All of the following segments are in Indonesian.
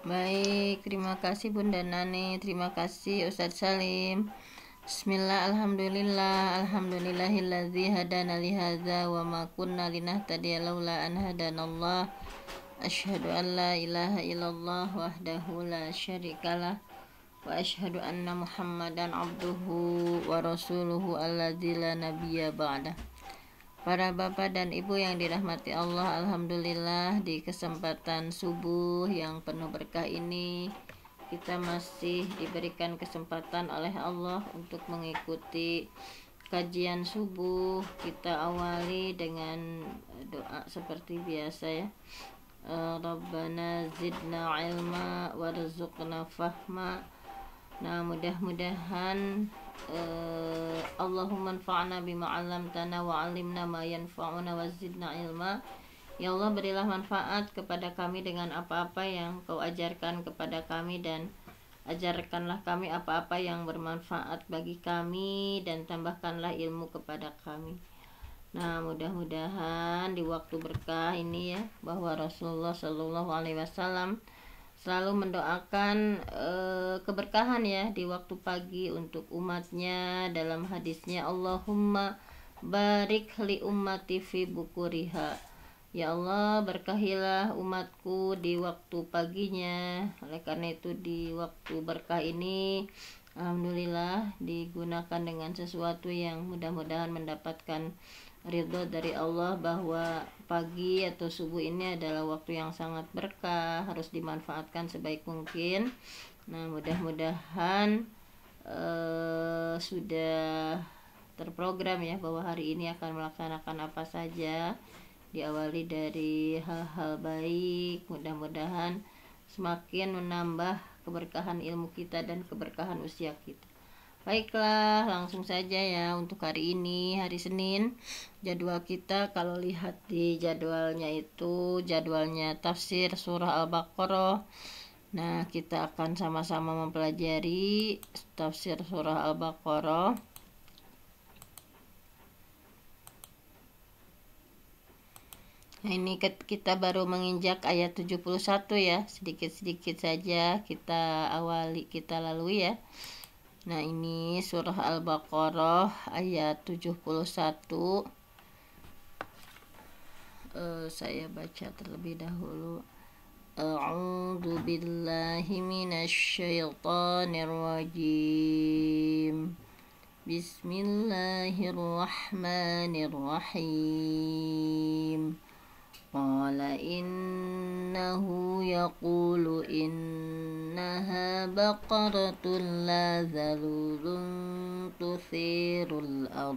Baik, terima kasih Bunda Nani, terima kasih Ustadz Salim. Bismillah, Alhamdulillah, Alhamdulillahilladzi hadana lihada wa ma kunna linahtadiya laula an hadanallah. Asyhadu an la ilaha illallah wahdahu la syarikalah wa asyhadu anna Muhammadan abduhu wa rasuluhu alladzi la nabiyya ba'dah. Para bapak dan ibu yang dirahmati Allah, alhamdulillah di kesempatan subuh yang penuh berkah ini kita masih diberikan kesempatan oleh Allah untuk mengikuti kajian subuh. Kita awali dengan doa seperti biasa ya. E, Rabbana zidna ilma warzuqna fahma. Nah, mudah-mudahan Eh, Allahumma anfa'na bima 'allamtana wa 'allimna ma yanfa'una wa zidna ilma. Ya Allah berilah manfaat kepada kami dengan apa-apa yang Kau ajarkan kepada kami dan ajarkanlah kami apa-apa yang bermanfaat bagi kami dan tambahkanlah ilmu kepada kami. Nah, mudah-mudahan di waktu berkah ini ya bahwa Rasulullah Shallallahu alaihi wasallam selalu mendoakan e, keberkahan ya di waktu pagi untuk umatnya dalam hadisnya Allahumma barik li ummati fi bukuriha ya Allah berkahilah umatku di waktu paginya oleh karena itu di waktu berkah ini Alhamdulillah digunakan dengan sesuatu yang mudah-mudahan mendapatkan ridho dari Allah bahwa pagi atau subuh ini adalah waktu yang sangat berkah harus dimanfaatkan sebaik mungkin nah mudah-mudahan uh, sudah terprogram ya bahwa hari ini akan melaksanakan apa saja diawali dari hal-hal baik mudah-mudahan semakin menambah keberkahan ilmu kita dan keberkahan usia kita Baiklah, langsung saja ya untuk hari ini, hari Senin. Jadwal kita kalau lihat di jadwalnya itu jadwalnya tafsir surah Al-Baqarah. Nah, kita akan sama-sama mempelajari tafsir surah Al-Baqarah. Nah, ini kita baru menginjak ayat 71 ya. Sedikit-sedikit saja kita awali, kita lalui ya. Nah, ini surah Al-Baqarah ayat 71. Uh, eh, saya baca terlebih dahulu. A'udhu billahi minasyaitonir rajim. Bismillahirrahmanirrahim. قال إنه يقول إنها بقرة لا ذلول تثير الأرض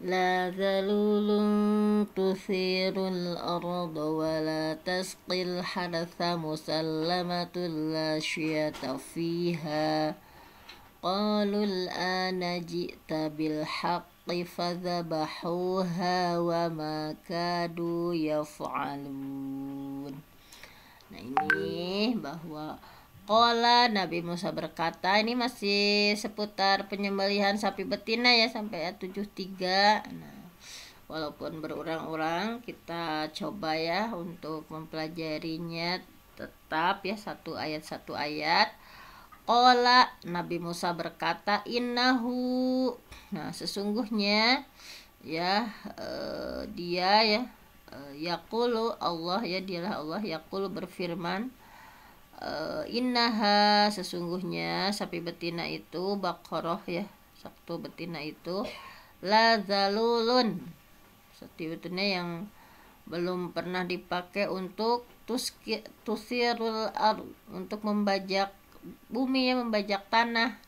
لا ذلول تثير الأرض ولا تسقي الحرث مسلمة لا شيء فيها قالوا الآن جئت بالحق fadzabahuha wa وَمَا كَادُوا يَفْعَلُونَ. Nah, ini bahwa Kola Nabi Musa berkata ini masih seputar penyembelihan sapi betina ya sampai ayat 73. Nah, walaupun berurang ulang kita coba ya untuk mempelajarinya tetap ya satu ayat satu ayat Kola Nabi Musa berkata innahu Nah sesungguhnya ya uh, dia ya uh, yaqulu Allah ya dialah Allah yaqulu berfirman uh, innaha sesungguhnya sapi betina itu bakoroh ya satu betina itu lazalulun sapi betina yang belum pernah dipakai untuk tusirul untuk membajak bumi membajak tanah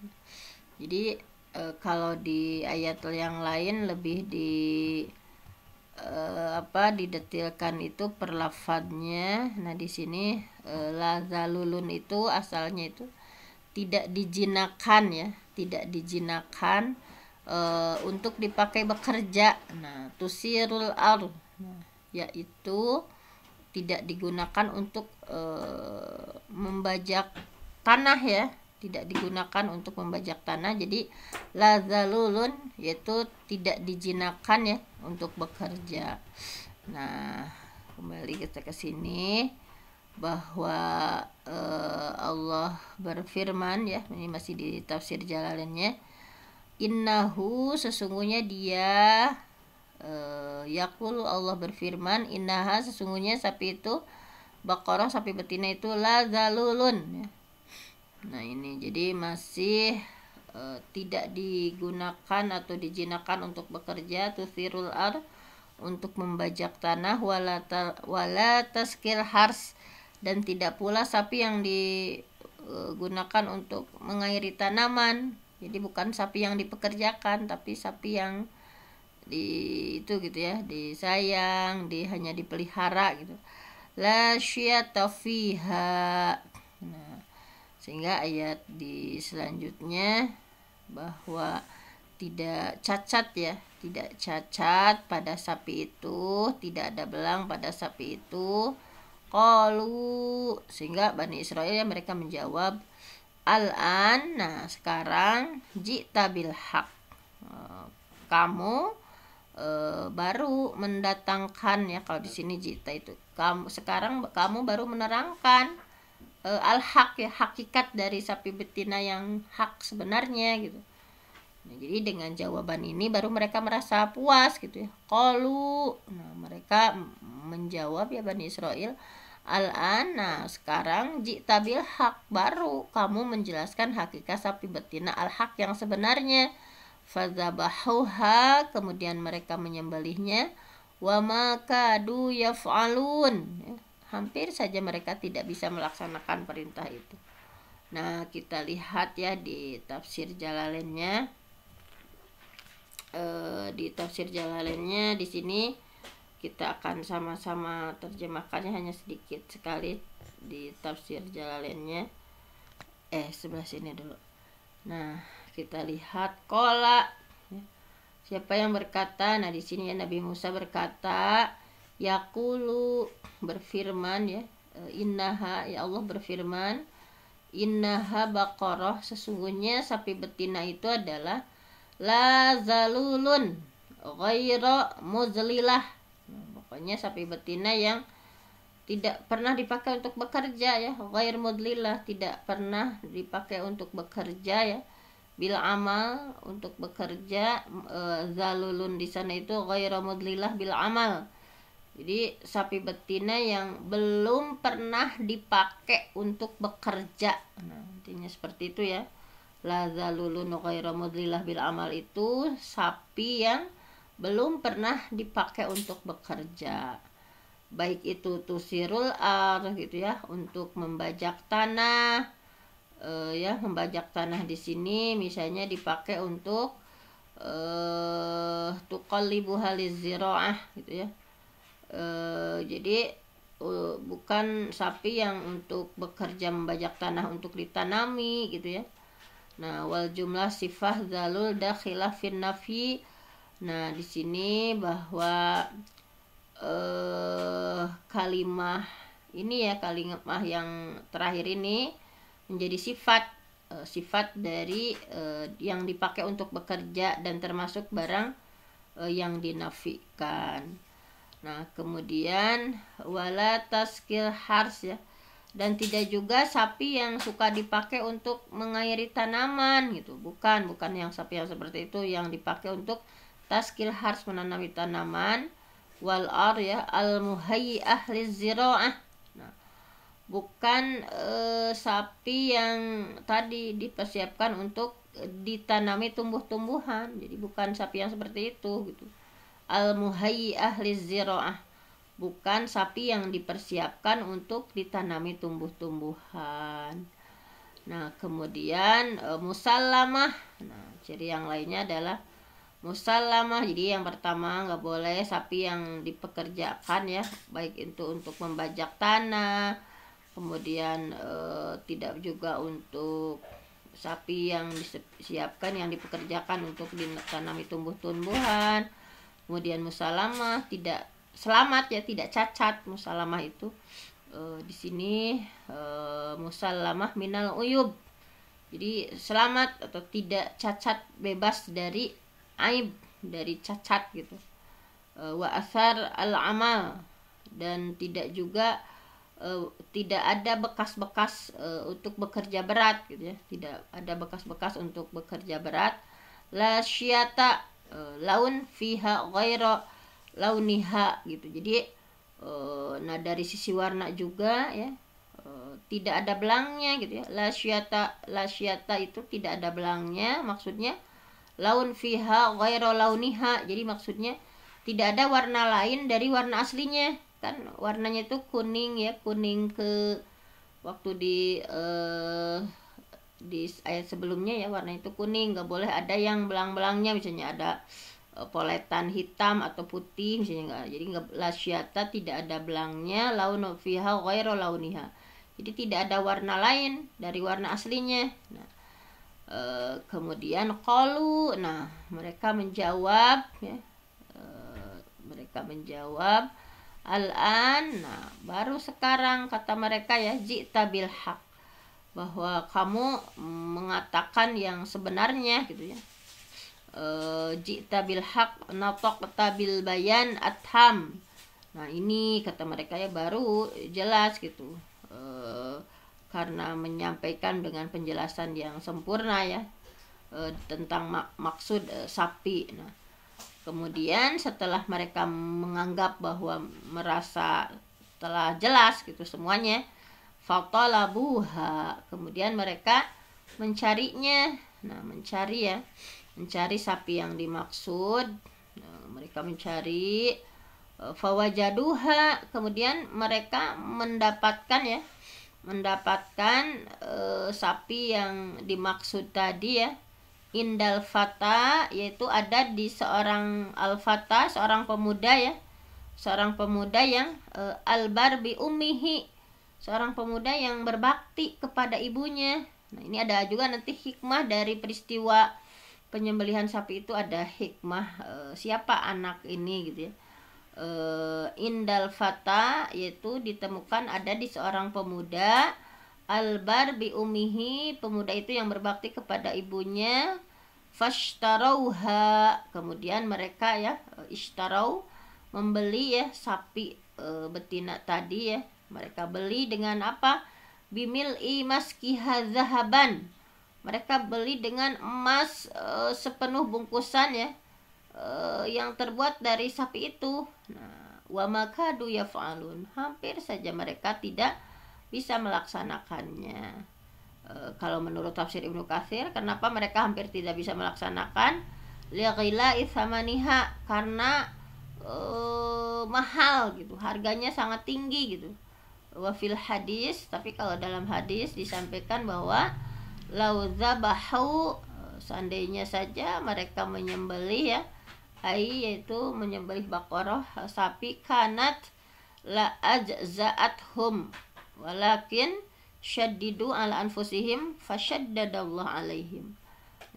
jadi e, kalau di ayat yang lain lebih di e, apa didetilkan itu perlafadnya nah di sini e, eh, lazalulun itu asalnya itu tidak dijinakan ya tidak dijinakan e, untuk dipakai bekerja nah tusirul ar nah, yaitu tidak digunakan untuk e, membajak tanah ya tidak digunakan untuk membajak tanah jadi lazalulun yaitu tidak dijinakan ya untuk bekerja nah kembali kita ke sini bahwa e, Allah berfirman ya ini masih di tafsir jalalannya innahu sesungguhnya dia e, eh, yakul Allah berfirman innaha sesungguhnya sapi itu bakoroh sapi betina itu lazalulun ya nah ini jadi masih e, tidak digunakan atau dijinakan untuk bekerja tusirul ar untuk membajak tanah wala, ta, wala taskil hars dan tidak pula sapi yang digunakan untuk mengairi tanaman jadi bukan sapi yang dipekerjakan tapi sapi yang di itu gitu ya disayang di hanya dipelihara gitu la syiyata sehingga ayat di selanjutnya bahwa tidak cacat ya tidak cacat pada sapi itu tidak ada belang pada sapi itu kalu sehingga Bani Israel ya, mereka menjawab Al-an, nah sekarang jita bil hak eh, kamu e, baru mendatangkan ya kalau di sini jita itu kamu sekarang kamu baru menerangkan uh, eh, al hak ya hakikat dari sapi betina yang hak sebenarnya gitu. Nah, jadi dengan jawaban ini baru mereka merasa puas gitu ya. kalu Nah, mereka menjawab ya Bani Israel, "Al-an, nah sekarang jitabil hak baru kamu menjelaskan hakikat sapi betina al hak yang sebenarnya." Fadzabahuha, kemudian mereka menyembelihnya. Wa makadu yaf'alun. Ya hampir saja mereka tidak bisa melaksanakan perintah itu. Nah, kita lihat ya di tafsir Jalalainnya. E, eh, di tafsir Jalalainnya di sini kita akan sama-sama terjemahkannya hanya sedikit sekali di tafsir Jalalainnya. Eh, sebelah sini dulu. Nah, kita lihat Kolak. siapa yang berkata nah di sini ya Nabi Musa berkata Yakulu berfirman ya e, innaha ya Allah berfirman innaha baqarah sesungguhnya sapi betina itu adalah la zalulun ghairu muzlilah nah, pokoknya sapi betina yang tidak pernah dipakai untuk bekerja ya ghair mudlilah tidak pernah dipakai untuk bekerja ya bil amal untuk bekerja e, zalulun di sana itu ghair mudlilah bil amal jadi sapi betina yang belum pernah dipakai untuk bekerja. Nah, intinya seperti itu ya. Lazalulun ghairu bil amal itu sapi yang belum pernah dipakai untuk bekerja. Baik itu tusirul ar gitu ya untuk membajak tanah. E, ya, membajak tanah di sini misalnya dipakai untuk eh tuqallibu haliz gitu ya Eh, jadi uh, bukan sapi yang untuk bekerja membajak tanah untuk ditanami gitu ya nah wal jumlah sifah zalul dakhilah fin nafi nah di sini bahwa uh, kalimah ini ya kalimah yang terakhir ini menjadi sifat uh, sifat dari uh, yang dipakai untuk bekerja dan termasuk barang yang dinafikan Nah, kemudian wala taskil hars ya. Dan tidak juga sapi yang suka dipakai untuk mengairi tanaman gitu. Bukan, bukan yang sapi yang seperti itu yang dipakai untuk taskil hars menanami tanaman wal ar ya al muhayyi ahli ziraah. Nah, bukan e, sapi yang tadi dipersiapkan untuk ditanami tumbuh-tumbuhan. Jadi bukan sapi yang seperti itu gitu al-muhayyi ahli ziro'ah bukan sapi yang dipersiapkan untuk ditanami tumbuh-tumbuhan nah kemudian e, musallamah nah ciri yang lainnya adalah musallamah jadi yang pertama nggak boleh sapi yang dipekerjakan ya baik itu untuk membajak tanah kemudian e, tidak juga untuk sapi yang disiapkan yang dipekerjakan untuk ditanami tumbuh-tumbuhan kemudian musalamah tidak selamat ya tidak cacat musalamah itu e, di sini e, musalamah minal uyub jadi selamat atau tidak cacat bebas dari aib dari cacat gitu e, wa asar al amal dan tidak juga e, tidak ada bekas-bekas e, untuk bekerja berat gitu ya tidak ada bekas-bekas untuk bekerja berat la syiata Eh, laun fiha ghaira launiha gitu. Jadi e, nah dari sisi warna juga ya e, tidak ada belangnya gitu ya. Lasyata lasyata itu tidak ada belangnya maksudnya laun fiha ghaira launiha. Jadi maksudnya tidak ada warna lain dari warna aslinya kan warnanya itu kuning ya kuning ke waktu di eh, di ayat eh, sebelumnya ya warna itu kuning nggak boleh ada yang belang-belangnya misalnya ada eh, poletan hitam atau putih misalnya enggak jadi enggak lasyata tidak ada belangnya launu fiha ghairu launiha jadi tidak ada warna lain dari warna aslinya nah e, kemudian qalu nah mereka menjawab ya e, mereka menjawab al an nah baru sekarang kata mereka ya jita bil haq bahwa kamu mengatakan yang sebenarnya gitu ya eh, jita bil hak natok tabil bayan atham nah ini kata mereka ya baru jelas gitu e, karena menyampaikan dengan penjelasan yang sempurna ya e, tentang mak maksud e, sapi nah kemudian setelah mereka menganggap bahwa merasa telah jelas gitu semuanya fatalabuha kemudian mereka mencarinya nah mencari ya mencari sapi yang dimaksud nah, mereka mencari eh, fawajaduha kemudian mereka mendapatkan ya mendapatkan uh, sapi yang dimaksud tadi ya indal fata yaitu ada di seorang al fata seorang pemuda ya seorang pemuda yang uh, eh, albar bi umihi seorang pemuda yang berbakti kepada ibunya. Nah, ini ada juga nanti hikmah dari peristiwa penyembelihan sapi itu ada hikmah e, siapa anak ini gitu ya. E, Indal Fata yaitu ditemukan ada di seorang pemuda Albar bi umihi pemuda itu yang berbakti kepada ibunya fashtarauha kemudian mereka ya eh, istarau membeli ya sapi e, betina tadi ya mereka beli dengan apa? Bimil imas kihazahaban. Mereka beli dengan emas e, sepenuh bungkusan ya e, yang terbuat dari sapi itu. Nah, wa makadu falun. Hampir saja mereka tidak bisa melaksanakannya. E, kalau menurut tafsir Ibnu kasir kenapa mereka hampir tidak bisa melaksanakan? Liqila ithamaniha karena e, mahal gitu, harganya sangat tinggi gitu wafil hadis tapi kalau dalam hadis disampaikan bahwa lauza bahu seandainya saja mereka menyembelih ya ai yaitu menyembelih bakoroh sapi kanat la ajzaat hum walakin syaddidu ala anfusihim fasyaddadallah alaihim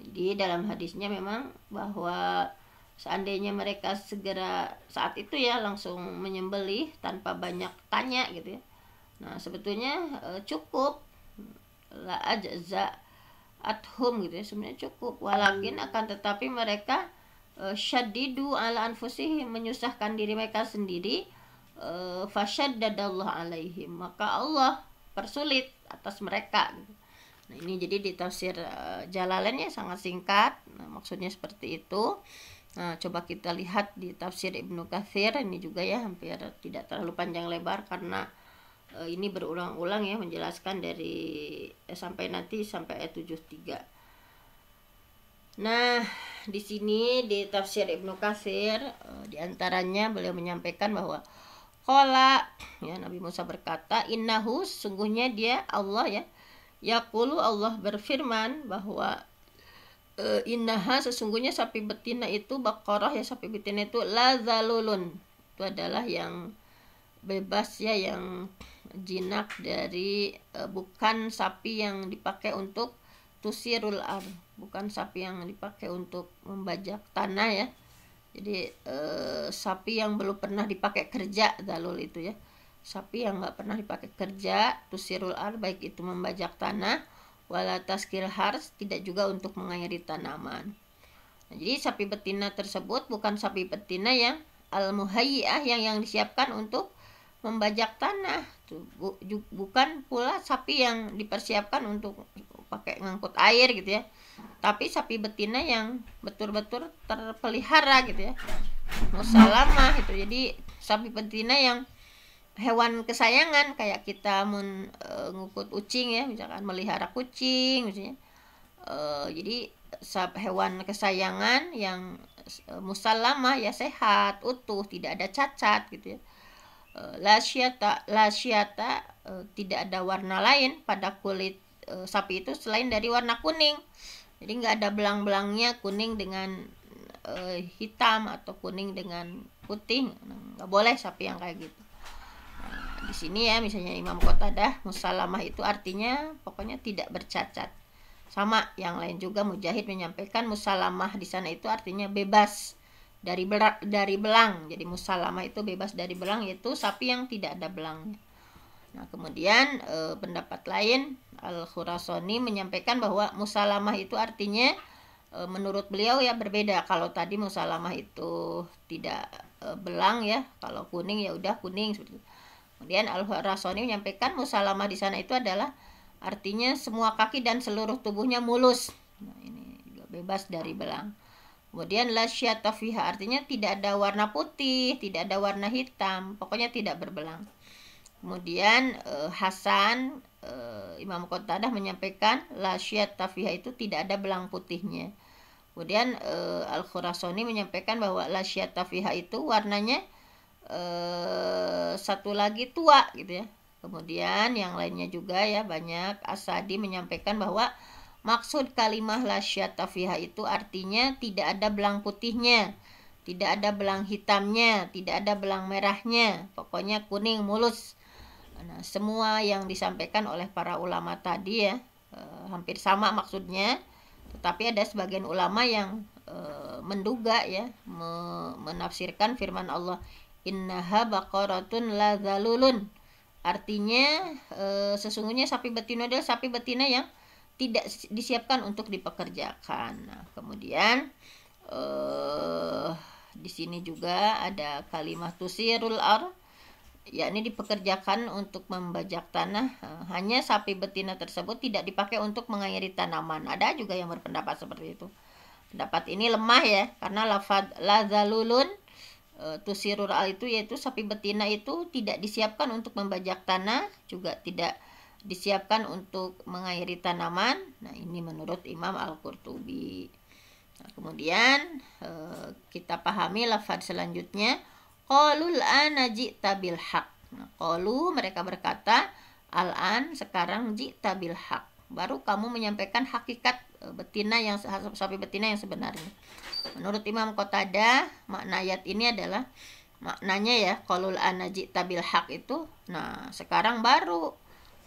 jadi dalam hadisnya memang bahwa seandainya mereka segera saat itu ya langsung menyembelih tanpa banyak tanya gitu ya Nah, sebetulnya e, cukup la ajza athum gitu ya, sebenarnya cukup. Walakin hmm. akan tetapi mereka e, syadidu ala anfusihi menyusahkan diri mereka sendiri e, fasyaddadallahu alaihim. Maka Allah persulit atas mereka gitu. Nah, ini jadi di tafsir e, sangat singkat. Nah, maksudnya seperti itu. Nah, coba kita lihat di tafsir Ibnu Katsir ini juga ya hampir tidak terlalu panjang lebar karena uh, ini berulang-ulang ya menjelaskan dari eh, sampai nanti sampai ayat 73 nah di sini di tafsir Ibnu Katsir uh, di antaranya beliau menyampaikan bahwa qala ya Nabi Musa berkata innahu sungguhnya dia Allah ya yaqulu Allah berfirman bahwa uh, innaha sesungguhnya sapi betina itu bakoroh ya sapi betina itu lazalulun itu adalah yang bebas ya yang jinak dari uh, bukan sapi yang dipakai untuk tusirul ar bukan sapi yang dipakai untuk membajak tanah ya jadi e, sapi yang belum pernah dipakai kerja dalul itu ya sapi yang nggak pernah dipakai kerja tusirul ar baik itu membajak tanah wala taskir tidak juga untuk mengairi tanaman nah, jadi sapi betina tersebut bukan sapi betina yang al muhayyah yang yang disiapkan untuk membajak tanah bukan pula sapi yang dipersiapkan untuk pakai ngangkut air gitu ya tapi sapi betina yang betul-betul terpelihara gitu ya musalamah itu jadi sapi betina yang hewan kesayangan kayak kita mun e, ngukut kucing ya misalkan melihara kucing misalnya gitu e, jadi sap hewan kesayangan yang e, musalamah ya sehat utuh tidak ada cacat gitu ya Eh, lasiata lasiata eh, tidak ada warna lain pada kulit eh, sapi itu selain dari warna kuning jadi nggak ada belang-belangnya kuning dengan uh, hitam atau kuning dengan putih nggak boleh sapi yang kayak gitu nah, di sini ya misalnya imam kota dah musalamah itu artinya pokoknya tidak bercacat sama yang lain juga mujahid menyampaikan musalamah di sana itu artinya bebas dari dari belang. Jadi musalama itu bebas dari belang yaitu sapi yang tidak ada belangnya. Nah, kemudian e, pendapat lain al khurasoni menyampaikan bahwa musalamah itu artinya e, menurut beliau ya berbeda. Kalau tadi musalamah itu tidak e, belang ya, kalau kuning ya udah kuning seperti Kemudian al khurasoni menyampaikan musalamah di sana itu adalah artinya semua kaki dan seluruh tubuhnya mulus. Nah, ini juga bebas dari belang. Kemudian lasyata tafiha artinya tidak ada warna putih, tidak ada warna hitam, pokoknya tidak berbelang. Kemudian eh, Hasan eh, Imam Qatadah menyampaikan lasyata tafiha itu tidak ada belang putihnya. Kemudian eh, al Qurasoni menyampaikan bahwa lasyata tafiha itu warnanya eh, satu lagi tua gitu ya. Kemudian yang lainnya juga ya banyak Asadi menyampaikan bahwa Maksud kalimah lasyata fiha itu artinya tidak ada belang putihnya, tidak ada belang hitamnya, tidak ada belang merahnya, pokoknya kuning mulus. Nah, semua yang disampaikan oleh para ulama tadi ya, eh, hampir sama maksudnya, tetapi ada sebagian ulama yang eh, menduga ya, me menafsirkan firman Allah, "Innaha baqaratun la zalulun." Artinya eh, sesungguhnya sapi betina adalah sapi betina yang tidak disiapkan untuk dipekerjakan. Nah, kemudian eh, di sini juga ada kalimat tusirul ar yakni dipekerjakan untuk membajak tanah eh, hanya sapi betina tersebut tidak dipakai untuk mengairi tanaman ada juga yang berpendapat seperti itu pendapat ini lemah ya karena lafad lazalulun eh, tusirul al itu yaitu sapi betina itu tidak disiapkan untuk membajak tanah juga tidak disiapkan untuk mengairi tanaman. Nah, ini menurut Imam Al-Qurtubi. Nah, kemudian eh, kita pahami lafaz selanjutnya qalul ana ji'ta bil haq. Nah, qalu mereka berkata al-an sekarang ji'ta bil haq. Baru kamu menyampaikan hakikat eh, betina yang sapi betina yang sebenarnya. Menurut Imam Qotada, makna ayat ini adalah maknanya ya qalul ana ji'ta bil haq itu nah sekarang baru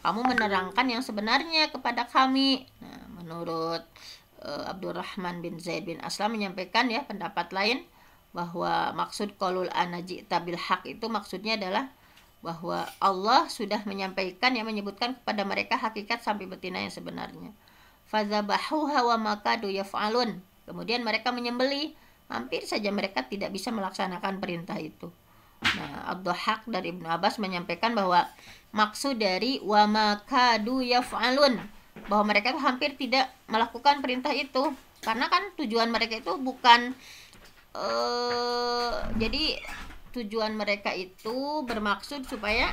kamu menerangkan yang sebenarnya kepada kami. Nah, menurut uh, Abdurrahman bin Zaid bin Aslam menyampaikan ya pendapat lain bahwa maksud kolul anaji tabil hak itu maksudnya adalah bahwa Allah sudah menyampaikan yang menyebutkan kepada mereka hakikat sampai betina yang sebenarnya. Fazabahuha wa makadu yaf'alun. Kemudian mereka menyembeli. Hampir saja mereka tidak bisa melaksanakan perintah itu. Nah, Abdul dari Ibnu Abbas menyampaikan bahwa maksud dari wa makadu yaf'alun bahwa mereka itu hampir tidak melakukan perintah itu karena kan tujuan mereka itu bukan uh, jadi tujuan mereka itu bermaksud supaya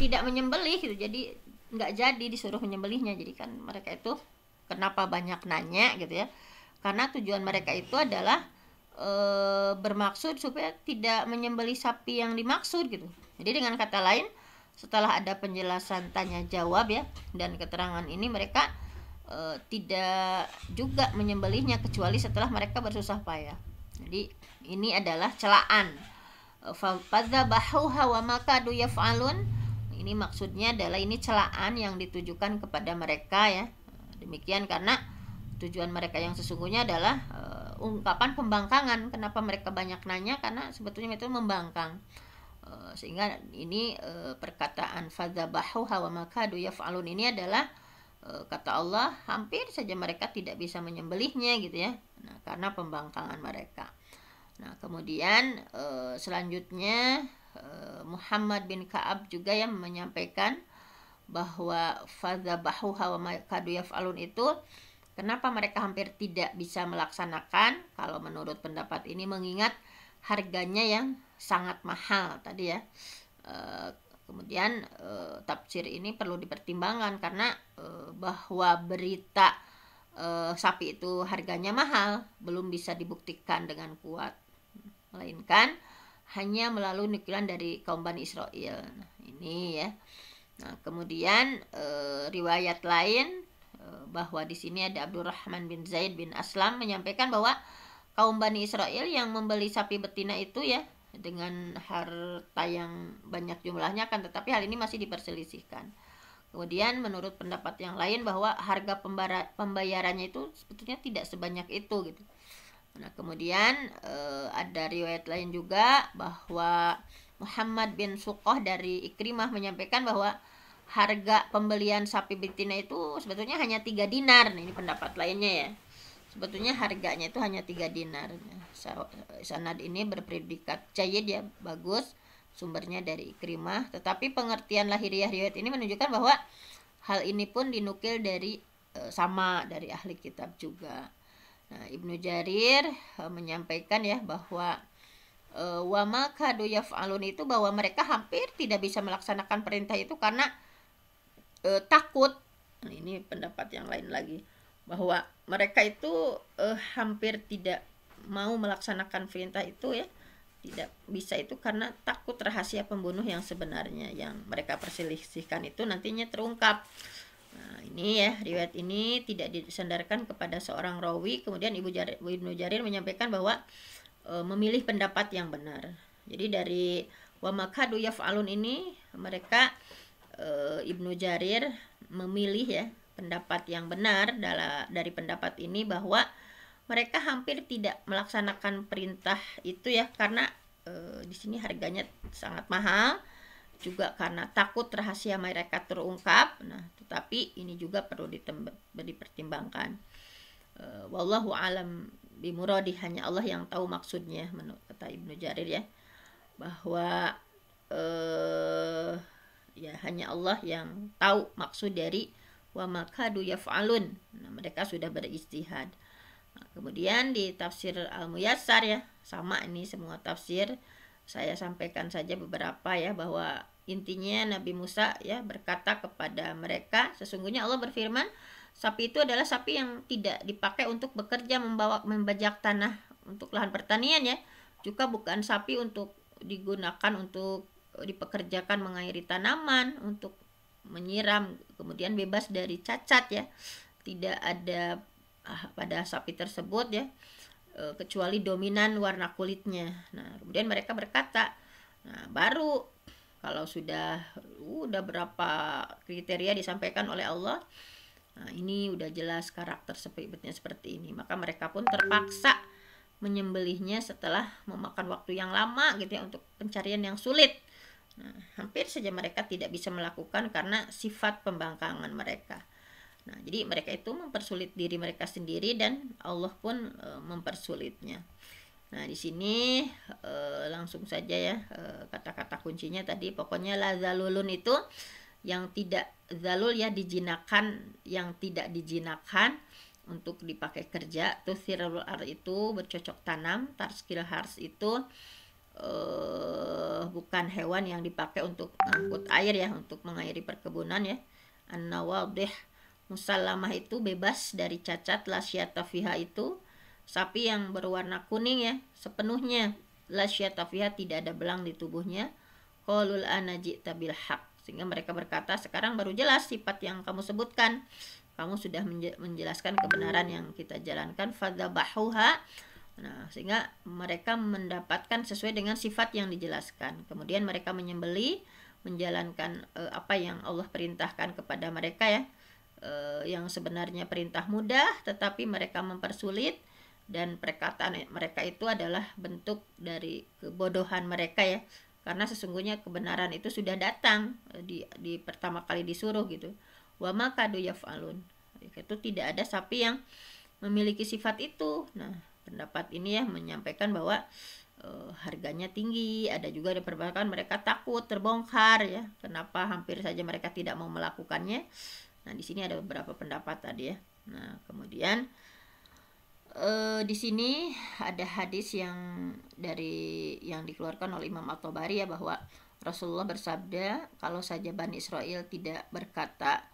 tidak menyembelih gitu jadi nggak jadi disuruh menyembelihnya jadi kan mereka itu kenapa banyak nanya gitu ya karena tujuan mereka itu adalah e, bermaksud supaya tidak menyembeli sapi yang dimaksud gitu. Jadi dengan kata lain, setelah ada penjelasan tanya jawab ya dan keterangan ini mereka e, tidak juga menyembelihnya kecuali setelah mereka bersusah payah. Jadi ini adalah celaan. Eh, hawa maka alun. Ini maksudnya adalah ini celaan yang ditujukan kepada mereka ya. Demikian karena tujuan mereka yang sesungguhnya adalah uh, ungkapan pembangkangan kenapa mereka banyak nanya karena sebetulnya itu membangkang uh, sehingga ini uh, perkataan fadzabahu hawa makadu yaf'alun ini adalah uh, kata Allah hampir saja mereka tidak bisa menyembelihnya gitu ya nah, karena pembangkangan mereka nah kemudian uh, selanjutnya uh, Muhammad bin Kaab juga yang menyampaikan bahwa fadzabahu hawa makadu yaf'alun itu Kenapa mereka hampir tidak bisa melaksanakan? Kalau menurut pendapat ini mengingat harganya yang sangat mahal tadi ya. E, kemudian e, tafsir ini perlu dipertimbangkan karena e, bahwa berita e, sapi itu harganya mahal belum bisa dibuktikan dengan kuat, melainkan hanya melalui nukilan dari kaum Bani Israel. Nah, ini ya. Nah, kemudian e, riwayat lain Eh, bahwa di sini ada Abdurrahman bin Zaid bin Aslam menyampaikan bahwa kaum Bani Israel yang membeli sapi betina itu ya dengan harta yang banyak jumlahnya kan tetapi hal ini masih diperselisihkan. Kemudian menurut pendapat yang lain bahwa harga pembayarannya itu sebetulnya tidak sebanyak itu gitu. Nah, kemudian e, ada riwayat lain juga bahwa Muhammad bin Sukoh dari Ikrimah menyampaikan bahwa harga pembelian sapi betina itu sebetulnya hanya tiga dinar. Nah, ini pendapat lainnya ya. Sebetulnya harganya itu hanya tiga dinar. Nah, Sanad ini berpredikat jayid ya, bagus. Sumbernya dari Ikrimah, tetapi pengertian lahiriah riwayat ini menunjukkan bahwa hal ini pun dinukil dari eh, sama dari ahli kitab juga. Nah, Ibnu Jarir eh, menyampaikan ya bahwa eh, wama kadu yaf'alun itu bahwa mereka hampir tidak bisa melaksanakan perintah itu karena e, takut nah, ini pendapat yang lain lagi bahwa mereka itu e, hampir tidak mau melaksanakan perintah itu ya tidak bisa itu karena takut rahasia pembunuh yang sebenarnya yang mereka perselisihkan itu nantinya terungkap Nah, ini ya riwayat ini tidak disandarkan kepada seorang rawi. Kemudian Ibu jari Ibnu Jarir menyampaikan bahwa e, memilih pendapat yang benar. Jadi dari wa makadu yaf'alun ini mereka e, Ibnu Jarir memilih ya pendapat yang benar dari pendapat ini bahwa mereka hampir tidak melaksanakan perintah itu ya karena e, di sini harganya sangat mahal juga karena takut rahasia mereka terungkap. Nah, tetapi ini juga perlu dipertimbangkan. E, wallahu alam bimuradi hanya Allah yang tahu maksudnya menurut kata Ibnu Jarir ya bahwa eh ya hanya Allah yang tahu maksud dari wa makadu yaf'alun nah, mereka sudah beristihad nah, kemudian di tafsir al muyasar ya sama ini semua tafsir saya sampaikan saja beberapa ya bahwa intinya Nabi Musa ya berkata kepada mereka sesungguhnya Allah berfirman sapi itu adalah sapi yang tidak dipakai untuk bekerja membawa membajak tanah untuk lahan pertanian ya juga bukan sapi untuk digunakan untuk dipekerjakan mengairi tanaman untuk menyiram kemudian bebas dari cacat ya tidak ada ah, pada sapi tersebut ya e, kecuali dominan warna kulitnya nah kemudian mereka berkata nah baru kalau sudah udah berapa kriteria disampaikan oleh Allah nah ini udah jelas karakter sepibetnya seperti ini maka mereka pun terpaksa menyembelihnya setelah memakan waktu yang lama gitu ya untuk pencarian yang sulit Nah, hampir saja mereka tidak bisa melakukan karena sifat pembangkangan mereka. Nah, jadi mereka itu mempersulit diri mereka sendiri dan Allah pun e, mempersulitnya. Nah, di sini e, langsung saja ya e, kata-kata kuncinya tadi pokoknya la zalulun itu yang tidak zalul ya dijinakan, yang tidak dijinakan untuk dipakai kerja. tuh sirul ar itu bercocok tanam, tarskil hars itu uh, bukan hewan yang dipakai untuk angkut air ya untuk mengairi perkebunan ya an-nawadih musallamah itu bebas dari cacat lasyata itu sapi yang berwarna kuning ya sepenuhnya lasyata tidak ada belang di tubuhnya kolul anaji tabil haq sehingga mereka berkata sekarang baru jelas sifat yang kamu sebutkan kamu sudah menjelaskan kebenaran yang kita jalankan fadzabahuha Nah, sehingga mereka mendapatkan sesuai dengan sifat yang dijelaskan. Kemudian mereka menyembeli, menjalankan e, apa yang Allah perintahkan kepada mereka ya. E, yang sebenarnya perintah mudah, tetapi mereka mempersulit dan perkataan mereka itu adalah bentuk dari kebodohan mereka ya. Karena sesungguhnya kebenaran itu sudah datang eh, di di pertama kali disuruh gitu. Wa makadu yafalun. Itu tidak ada sapi yang memiliki sifat itu. Nah, pendapat ini ya menyampaikan bahwa e, harganya tinggi, ada juga ada perbankan mereka takut terbongkar ya. Kenapa hampir saja mereka tidak mau melakukannya? Nah, di sini ada beberapa pendapat tadi ya. Nah, kemudian e, di sini ada hadis yang dari yang dikeluarkan oleh Imam At-Tabari ya bahwa Rasulullah bersabda, kalau saja Bani Israel tidak berkata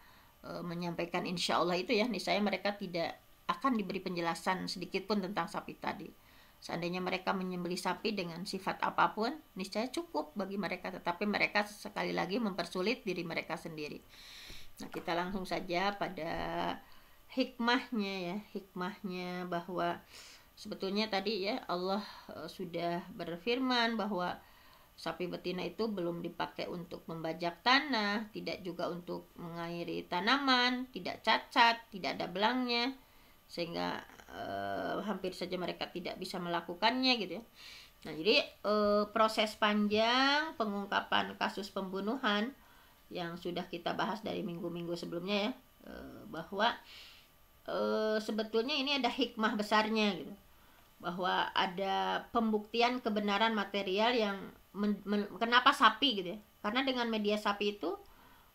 eh, menyampaikan insya Allah itu ya, niscaya mereka tidak akan diberi penjelasan sedikit pun tentang sapi tadi. Seandainya mereka menyembeli sapi dengan sifat apapun, niscaya cukup bagi mereka, tetapi mereka sekali lagi mempersulit diri mereka sendiri. Nah, kita langsung saja pada hikmahnya ya, hikmahnya bahwa sebetulnya tadi ya Allah e, sudah berfirman bahwa sapi betina itu belum dipakai untuk membajak tanah, tidak juga untuk mengairi tanaman, tidak cacat, tidak ada belangnya sehingga eh, hampir saja mereka tidak bisa melakukannya gitu ya. Nah, jadi eh, proses panjang pengungkapan kasus pembunuhan yang sudah kita bahas dari minggu-minggu sebelumnya ya eh, bahwa eh, sebetulnya ini ada hikmah besarnya gitu. Bahwa ada pembuktian kebenaran material yang men, men, kenapa sapi gitu ya. Karena dengan media sapi itu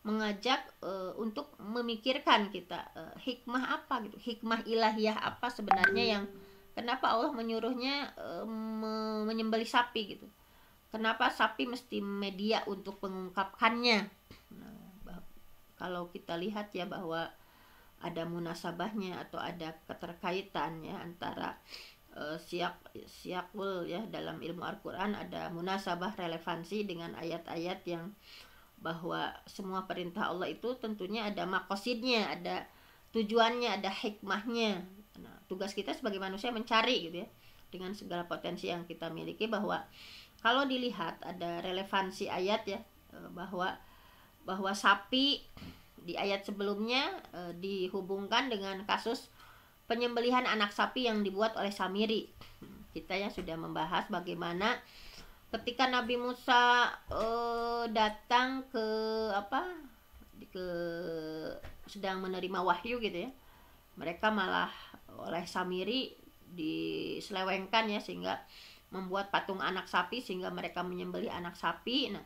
mengajak e, untuk memikirkan kita e, hikmah apa gitu hikmah ilahiyah apa sebenarnya yang kenapa Allah menyuruhnya e, me, menyembelih sapi gitu kenapa sapi mesti media untuk mengungkapkannya nah, kalau kita lihat ya bahwa ada munasabahnya atau ada keterkaitan ya antara uh, siak siakul ya dalam ilmu Al-Qur'an ada munasabah relevansi dengan ayat-ayat yang bahwa semua perintah Allah itu tentunya ada makosidnya, ada tujuannya, ada hikmahnya. Nah, tugas kita sebagai manusia mencari gitu ya dengan segala potensi yang kita miliki bahwa kalau dilihat ada relevansi ayat ya e, bahwa bahwa sapi di ayat sebelumnya eh, dihubungkan dengan kasus penyembelihan anak sapi yang dibuat oleh Samiri. Hmm, kita yang sudah membahas bagaimana ketika Nabi Musa uh, datang ke apa ke sedang menerima wahyu gitu ya mereka malah oleh Samiri diselewengkan ya sehingga membuat patung anak sapi sehingga mereka menyembeli anak sapi nah,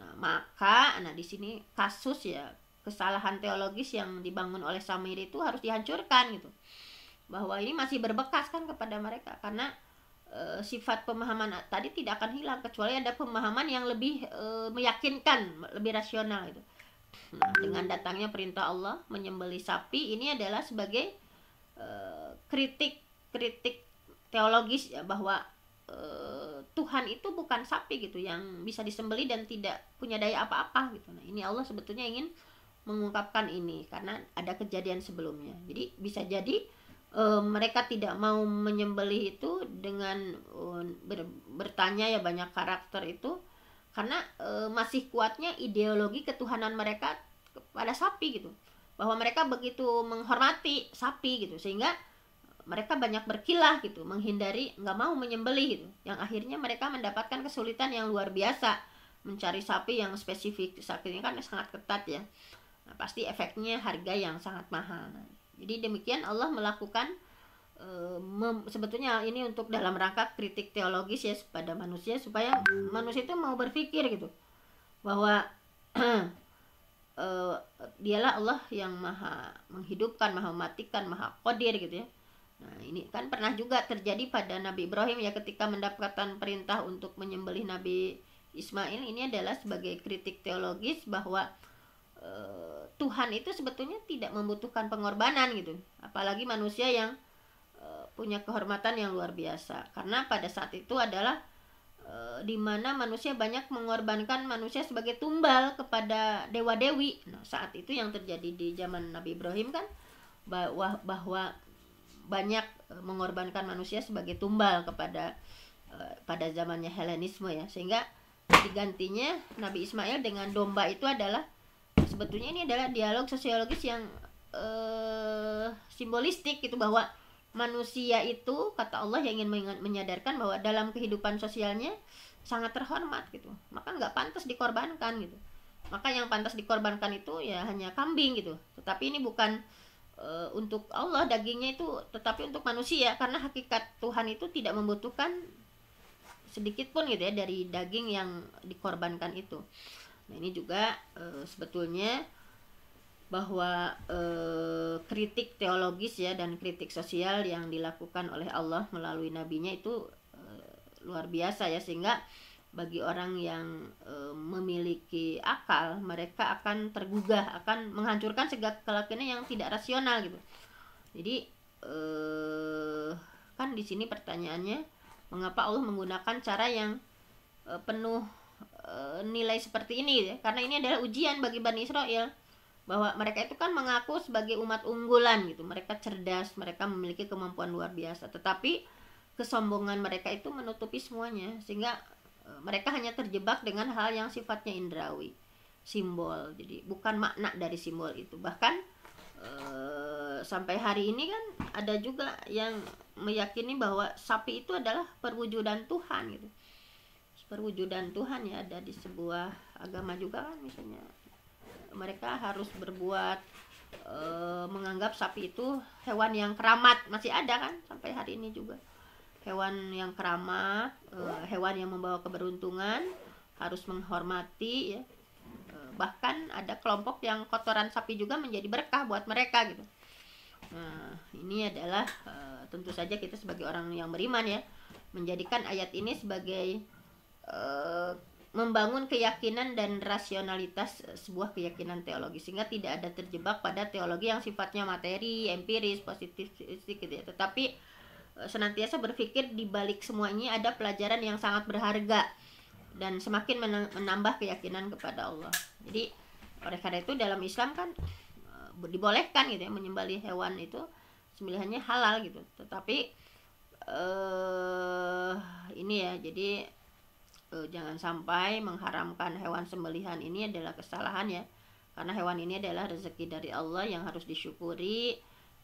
nah maka nah di sini kasus ya kesalahan teologis yang dibangun oleh Samiri itu harus dihancurkan gitu bahwa ini masih berbekas kan kepada mereka karena uh, sifat pemahaman tadi tidak akan hilang kecuali ada pemahaman yang lebih uh, meyakinkan, lebih rasional itu Nah, dengan datangnya perintah Allah menyembeli sapi ini adalah sebagai uh, kritik kritik teologis ya bahwa Tuhan itu bukan sapi gitu yang bisa disembeli dan tidak punya daya apa-apa gitu. Nah, ini Allah sebetulnya ingin mengungkapkan ini karena ada kejadian sebelumnya. Jadi bisa jadi e, mereka tidak mau menyembelih itu dengan e, ber, bertanya ya banyak karakter itu karena e, masih kuatnya ideologi ketuhanan mereka kepada sapi gitu bahwa mereka begitu menghormati sapi gitu sehingga mereka banyak berkilah gitu menghindari nggak mau menyembelih gitu yang akhirnya mereka mendapatkan kesulitan yang luar biasa mencari sapi yang spesifik sapi ini kan sangat ketat ya nah, pasti efeknya harga yang sangat mahal jadi demikian Allah melakukan e, mem, sebetulnya ini untuk dalam rangka kritik teologis ya pada manusia supaya manusia itu mau berpikir gitu bahwa e, dialah Allah yang maha menghidupkan, maha mematikan, maha kodir gitu ya. Nah, ini kan pernah juga terjadi pada Nabi Ibrahim ya ketika mendapatkan perintah untuk menyembelih Nabi Ismail ini adalah sebagai kritik teologis bahwa Eh, Tuhan itu sebetulnya tidak membutuhkan pengorbanan gitu apalagi manusia yang eh, punya kehormatan yang luar biasa karena pada saat itu adalah eh, di mana manusia banyak mengorbankan manusia sebagai tumbal kepada dewa dewi. Nah, saat itu yang terjadi di zaman Nabi Ibrahim kan bahwa bahwa banyak mengorbankan manusia sebagai tumbal kepada pada zamannya Helenisme ya. Sehingga digantinya Nabi Ismail dengan domba itu adalah sebetulnya ini adalah dialog sosiologis yang uh, simbolistik gitu bahwa manusia itu kata Allah yang ingin menyadarkan bahwa dalam kehidupan sosialnya sangat terhormat gitu maka nggak pantas dikorbankan gitu maka yang pantas dikorbankan itu ya hanya kambing gitu tetapi ini bukan e, untuk Allah dagingnya itu tetapi untuk manusia karena hakikat Tuhan itu tidak membutuhkan sedikit pun gitu ya dari daging yang dikorbankan itu Nah, ini juga e, sebetulnya bahwa e, kritik teologis ya dan kritik sosial yang dilakukan oleh Allah melalui nabinya itu e, luar biasa ya sehingga bagi orang yang e, memiliki akal mereka akan tergugah akan menghancurkan segala kelakuannya yang tidak rasional gitu jadi e, kan di sini pertanyaannya mengapa Allah menggunakan cara yang e, penuh Eh, nilai seperti ini ya. karena ini adalah ujian bagi Bani Israel bahwa mereka itu kan mengaku sebagai umat unggulan gitu mereka cerdas mereka memiliki kemampuan luar biasa tetapi kesombongan mereka itu menutupi semuanya sehingga eh, mereka hanya terjebak dengan hal yang sifatnya indrawi simbol jadi bukan makna dari simbol itu bahkan e, sampai hari ini kan ada juga yang meyakini bahwa sapi itu adalah perwujudan Tuhan gitu perwujudan Tuhan ya ada di sebuah agama juga kan misalnya mereka harus berbuat e, menganggap sapi itu hewan yang keramat masih ada kan sampai hari ini juga hewan yang keramat e, hewan yang membawa keberuntungan harus menghormati ya e, bahkan ada kelompok yang kotoran sapi juga menjadi berkah buat mereka gitu nah ini adalah e, tentu saja kita sebagai orang yang beriman ya menjadikan ayat ini sebagai Eh, membangun keyakinan dan rasionalitas eh, sebuah keyakinan teologi sehingga tidak ada terjebak pada teologi yang sifatnya materi, empiris, positif gitu ya. Tetapi eh, senantiasa berpikir di balik semuanya ada pelajaran yang sangat berharga dan semakin menambah keyakinan kepada Allah. Jadi oleh karena itu dalam Islam kan dibolehkan gitu ya menyembelih hewan itu sembelihannya halal gitu. Tetapi eh ini ya jadi Gitu. jangan sampai mengharamkan hewan sembelihan ini adalah kesalahan ya karena hewan ini adalah rezeki dari Allah yang harus disyukuri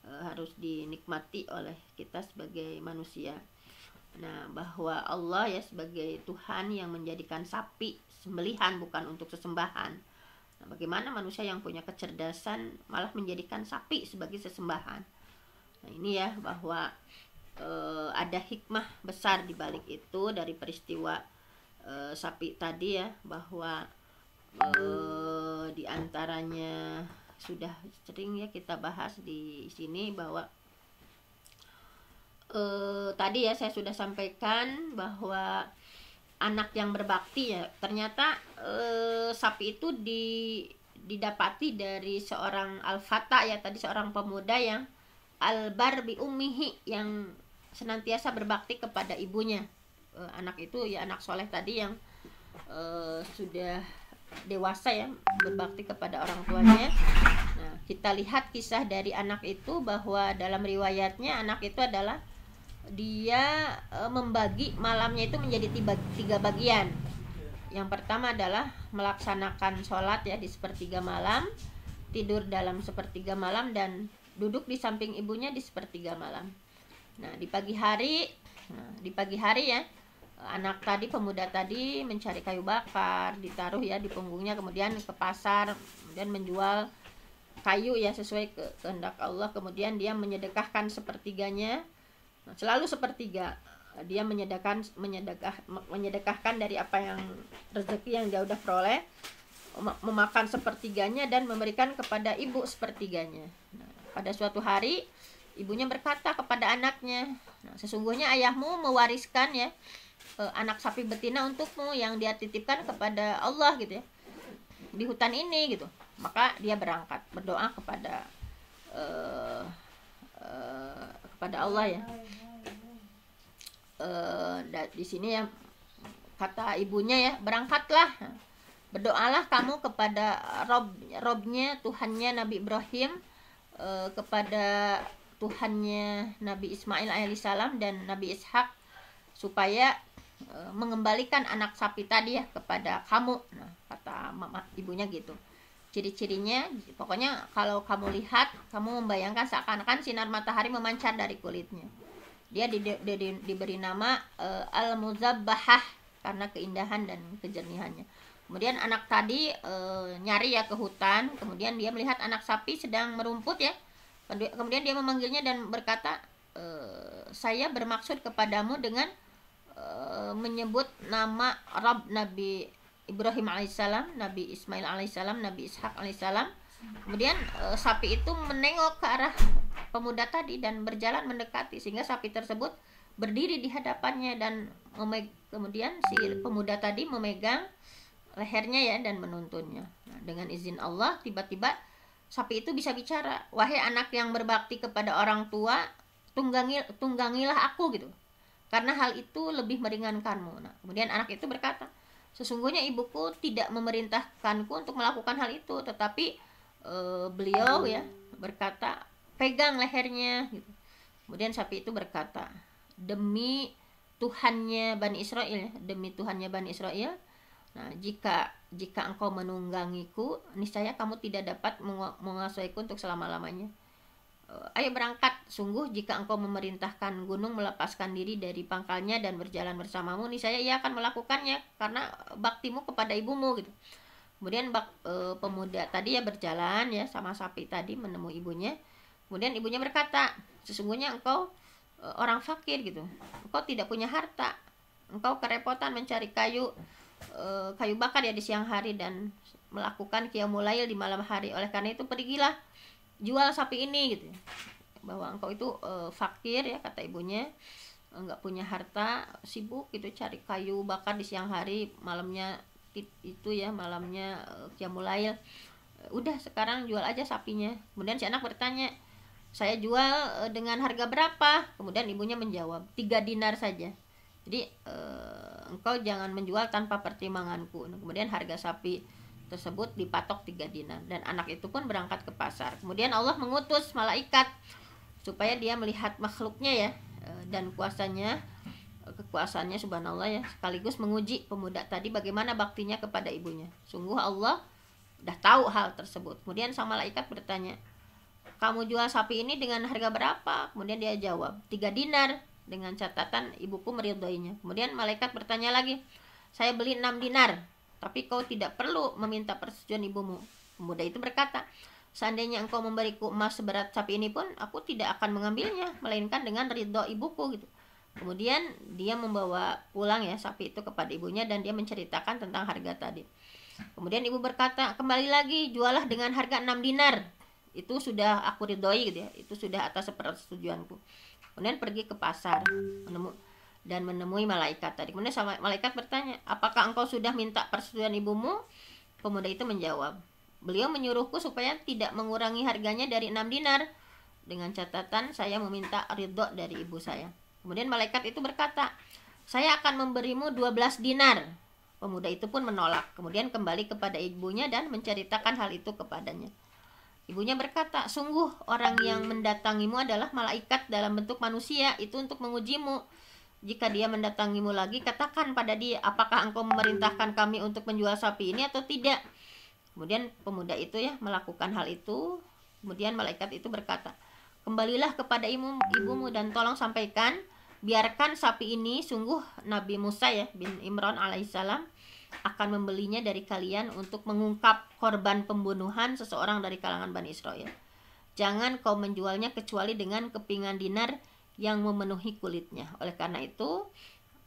eh, harus dinikmati oleh kita sebagai manusia nah bahwa Allah ya sebagai Tuhan yang menjadikan sapi sembelihan bukan untuk sesembahan nah, bagaimana manusia yang punya kecerdasan malah menjadikan sapi sebagai sesembahan nah ini ya bahwa e, ada hikmah besar di balik itu dari peristiwa e, sapi tadi ya bahwa e, eh, diantaranya sudah sering ya kita bahas di sini bahwa e, tadi ya saya sudah sampaikan bahwa anak yang berbakti ya ternyata e, sapi itu di didapati dari seorang al-fata ya tadi seorang pemuda yang albar bi umihi yang senantiasa berbakti kepada ibunya uh, anak itu ya anak soleh tadi yang uh, sudah dewasa ya berbakti kepada orang tuanya. Nah, kita lihat kisah dari anak itu bahwa dalam riwayatnya anak itu adalah dia uh, membagi malamnya itu menjadi tiga, tiga bagian. Yang pertama adalah melaksanakan sholat ya di sepertiga malam, tidur dalam sepertiga malam dan duduk di samping ibunya di sepertiga malam. Nah di pagi hari, nah, di pagi hari ya anak tadi pemuda tadi mencari kayu bakar ditaruh ya di punggungnya kemudian ke pasar kemudian menjual kayu ya sesuai ke kehendak Allah kemudian dia menyedekahkan sepertiganya nah, selalu sepertiga dia menyedekahkan menyedekah menyedekahkan dari apa yang rezeki yang dia udah peroleh memakan sepertiganya dan memberikan kepada ibu sepertiganya nah, pada suatu hari ibunya berkata kepada anaknya nah, sesungguhnya ayahmu mewariskan ya uh, anak sapi betina untukmu yang dia titipkan kepada Allah gitu ya di hutan ini gitu maka dia berangkat berdoa kepada uh, uh, kepada Allah ya uh, di sini ya kata ibunya ya berangkatlah berdoalah kamu kepada Rob Robnya Tuhannya Nabi Ibrahim uh, kepada Tuhannya Nabi Ismail alaihissalam dan Nabi Ishak supaya Eh, mengembalikan anak sapi tadi ya kepada kamu nah kata mama ibunya gitu ciri-cirinya pokoknya kalau kamu lihat kamu membayangkan seakan-akan sinar matahari memancar dari kulitnya dia di, di, di, diberi nama e, eh, al muzabbahah karena keindahan dan kejernihannya kemudian anak tadi e, nyari ya ke hutan kemudian dia melihat anak sapi sedang merumput ya kemudian dia memanggilnya dan berkata e, saya bermaksud kepadamu dengan Eh, menyebut nama Rab Nabi Ibrahim alaihissalam, Nabi Ismail alaihissalam, Nabi Ishak alaihissalam. Kemudian uh, sapi itu menengok ke arah pemuda tadi dan berjalan mendekati sehingga sapi tersebut berdiri di hadapannya dan kemudian si pemuda tadi memegang lehernya ya dan menuntunnya. Nah, dengan izin Allah tiba-tiba sapi itu bisa bicara, "Wahai anak yang berbakti kepada orang tua, tunggangil tunggangilah aku" gitu karena hal itu lebih meringankanmu. Nah, kemudian anak itu berkata, sesungguhnya ibuku tidak memerintahkanku untuk melakukan hal itu, tetapi e, beliau ya berkata, pegang lehernya. Gitu. Kemudian sapi itu berkata, demi Tuhannya Bani Israel, ya, demi Tuhannya Bani Israel, nah jika jika engkau menunggangiku, niscaya kamu tidak dapat menguasaiku untuk selama-lamanya. Eh, ayo berangkat, sungguh jika engkau memerintahkan gunung melepaskan diri dari pangkalnya dan berjalan bersamamu, saya ia akan melakukannya karena eh, baktimu kepada ibumu gitu. Kemudian bak, e, pemuda tadi ya berjalan ya sama sapi tadi menemui ibunya. Kemudian ibunya berkata, sesungguhnya engkau e, orang fakir gitu, engkau tidak punya harta, engkau kerepotan mencari kayu e, kayu bakar ya di siang hari dan melakukan kiamulail di malam hari. Oleh karena itu pergilah jual sapi ini gitu bahwa engkau itu e, fakir ya kata ibunya enggak eh, punya harta sibuk gitu cari kayu bakar di siang hari malamnya itu ya malamnya eh, kiamulail udah sekarang jual aja sapinya kemudian si anak bertanya saya jual dengan harga berapa kemudian ibunya menjawab tiga dinar saja jadi eh, engkau jangan menjual tanpa pertimbanganku kemudian harga sapi tersebut dipatok tiga dinar dan anak itu pun berangkat ke pasar kemudian Allah mengutus malaikat supaya dia melihat makhluknya ya e, dan kuasanya e, kekuasaannya subhanallah ya sekaligus menguji pemuda tadi bagaimana baktinya kepada ibunya sungguh Allah dah tahu hal tersebut kemudian sang malaikat bertanya kamu jual sapi ini dengan harga berapa kemudian dia jawab tiga dinar dengan catatan ibuku meridhoinya kemudian malaikat bertanya lagi saya beli enam dinar tapi kau tidak perlu meminta persetujuan ibumu. Pemuda itu berkata, Seandainya engkau memberiku emas seberat sapi ini pun, aku tidak akan mengambilnya, melainkan dengan ridho ibuku gitu. Kemudian dia membawa pulang ya sapi itu kepada ibunya dan dia menceritakan tentang harga tadi. Kemudian ibu berkata, kembali lagi jualah dengan harga 6 dinar. Itu sudah aku ridhoi gitu ya, itu sudah atas persetujuanku. Kemudian pergi ke pasar, menemukan dan menemui malaikat tadi. Kemudian sama malaikat bertanya, "Apakah engkau sudah minta persetujuan ibumu?" Pemuda itu menjawab, "Beliau menyuruhku supaya tidak mengurangi harganya dari enam dinar dengan catatan saya meminta ridho dari ibu saya." Kemudian malaikat itu berkata, "Saya akan memberimu dua belas dinar." Pemuda itu pun menolak, kemudian kembali kepada ibunya dan menceritakan hal itu kepadanya. Ibunya berkata, "Sungguh orang yang mendatangimu adalah malaikat dalam bentuk manusia, itu untuk mengujimu." Jika dia mendatangimu lagi, katakan pada dia, apakah engkau memerintahkan kami untuk menjual sapi ini atau tidak? Kemudian pemuda itu ya melakukan hal itu. Kemudian malaikat itu berkata, kembalilah kepada ibu, ibumu dan tolong sampaikan, biarkan sapi ini sungguh Nabi Musa ya bin Imran alaihissalam akan membelinya dari kalian untuk mengungkap korban pembunuhan seseorang dari kalangan Bani Israel. Jangan kau menjualnya kecuali dengan kepingan dinar yang memenuhi kulitnya. Oleh karena itu,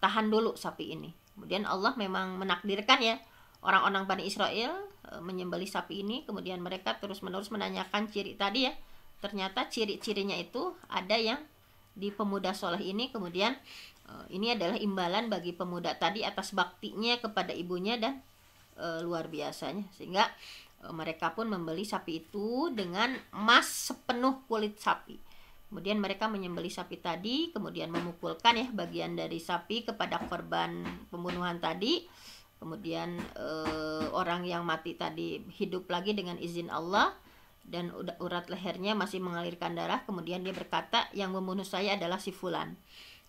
tahan dulu sapi ini. Kemudian Allah memang menakdirkan ya orang-orang Bani Israel menyembeli menyembelih sapi ini, kemudian mereka terus-menerus menanyakan ciri tadi ya. Ternyata ciri-cirinya itu ada yang di pemuda soleh ini, kemudian e, ini adalah imbalan bagi pemuda tadi atas baktinya kepada ibunya dan e, luar biasanya. Sehingga e, mereka pun membeli sapi itu dengan emas sepenuh kulit sapi. Kemudian mereka menyembeli sapi tadi, kemudian memukulkan ya bagian dari sapi kepada korban pembunuhan tadi. Kemudian e, orang yang mati tadi hidup lagi dengan izin Allah dan urat lehernya masih mengalirkan darah. Kemudian dia berkata, "Yang membunuh saya adalah si fulan."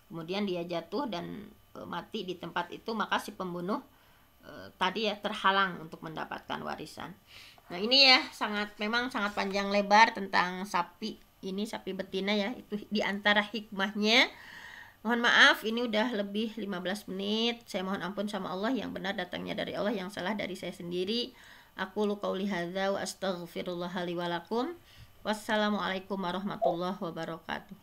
Kemudian dia jatuh dan e, mati di tempat itu, maka si pembunuh e, tadi ya terhalang untuk mendapatkan warisan. Nah, ini ya sangat memang sangat panjang lebar tentang sapi ini sapi betina ya itu diantara hikmahnya mohon maaf ini udah lebih 15 menit saya mohon ampun sama Allah yang benar datangnya dari Allah yang salah dari saya sendiri aku luka qauli hadza wa astaghfirullah wassalamualaikum warahmatullahi wabarakatuh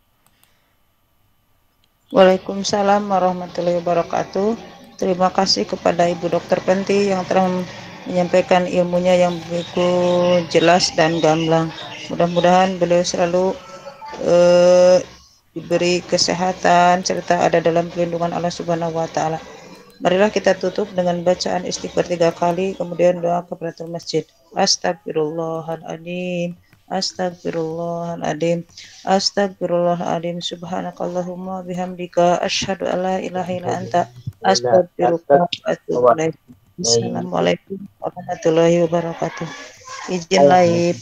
Waalaikumsalam warahmatullahi wabarakatuh. Terima kasih kepada Ibu Dokter Penti yang telah menyampaikan ilmunya yang begitu jelas dan gamblang. Mudah-mudahan beliau selalu uh, diberi kesehatan serta ada dalam pelindungan Allah Subhanahu wa taala. Marilah kita tutup dengan bacaan istighfar tiga kali, kemudian doa kepadatul masjid. Astagfirullahaladzim. Astagfirullahaladzim. Astagfirullahaladzim. Subhanakallahumma bihamdika. Ashadu alla ilaha illa anta. Astagfirullah. Assalamualaikum warahmatullahi wabarakatuh izin lain.